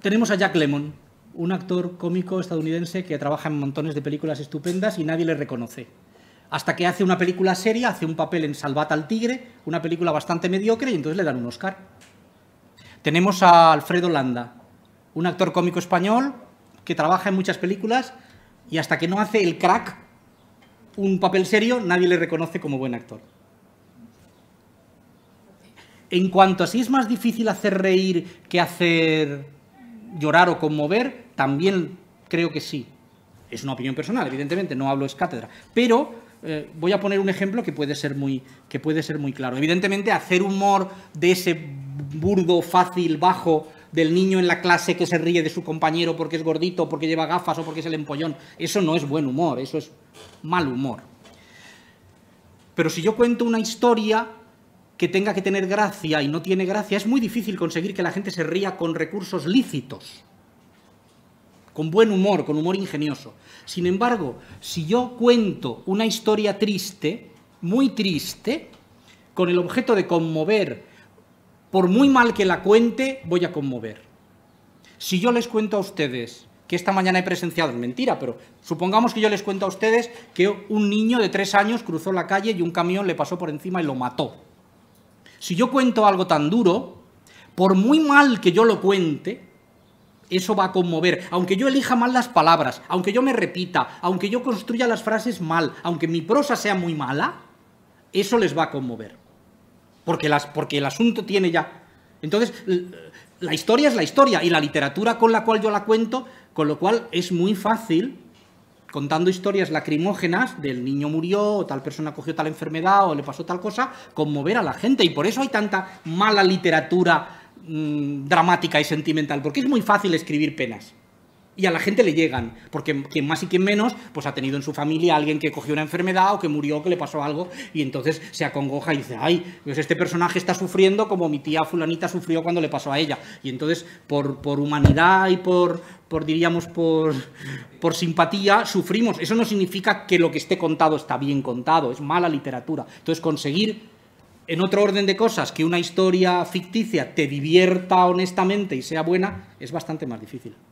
tenemos a Jack Lemon, un actor cómico estadounidense que trabaja en montones de películas estupendas y nadie le reconoce. Hasta que hace una película seria, hace un papel en Salvata al Tigre, una película bastante mediocre, y entonces le dan un Oscar. Tenemos a Alfredo Landa, un actor cómico español que trabaja en muchas películas y hasta que no hace el crack, un papel serio, nadie le reconoce como buen actor. En cuanto a si es más difícil hacer reír que hacer llorar o conmover, también creo que sí. Es una opinión personal, evidentemente, no hablo es cátedra. Pero eh, voy a poner un ejemplo que puede, ser muy, que puede ser muy claro. Evidentemente, hacer humor de ese burdo, fácil, bajo, del niño en la clase que se ríe de su compañero porque es gordito, porque lleva gafas o porque es el empollón, eso no es buen humor, eso es mal humor. Pero si yo cuento una historia que tenga que tener gracia y no tiene gracia, es muy difícil conseguir que la gente se ría con recursos lícitos, con buen humor, con humor ingenioso. Sin embargo, si yo cuento una historia triste, muy triste, con el objeto de conmover, por muy mal que la cuente, voy a conmover. Si yo les cuento a ustedes que esta mañana he presenciado, mentira, pero supongamos que yo les cuento a ustedes que un niño de tres años cruzó la calle y un camión le pasó por encima y lo mató. Si yo cuento algo tan duro, por muy mal que yo lo cuente, eso va a conmover. Aunque yo elija mal las palabras, aunque yo me repita, aunque yo construya las frases mal, aunque mi prosa sea muy mala, eso les va a conmover. Porque, las, porque el asunto tiene ya... Entonces, la historia es la historia y la literatura con la cual yo la cuento, con lo cual es muy fácil contando historias lacrimógenas del niño murió, o tal persona cogió tal enfermedad, o le pasó tal cosa, conmover a la gente. Y por eso hay tanta mala literatura mm, dramática y sentimental, porque es muy fácil escribir penas y a la gente le llegan, porque quien más y quien menos, pues ha tenido en su familia alguien que cogió una enfermedad o que murió, que le pasó algo, y entonces se acongoja y dice, ay, pues este personaje está sufriendo como mi tía fulanita sufrió cuando le pasó a ella. Y entonces, por, por humanidad y por, por diríamos, por, por simpatía, sufrimos. Eso no significa que lo que esté contado está bien contado, es mala literatura. Entonces, conseguir en otro orden de cosas, que una historia ficticia te divierta honestamente y sea buena, es bastante más difícil.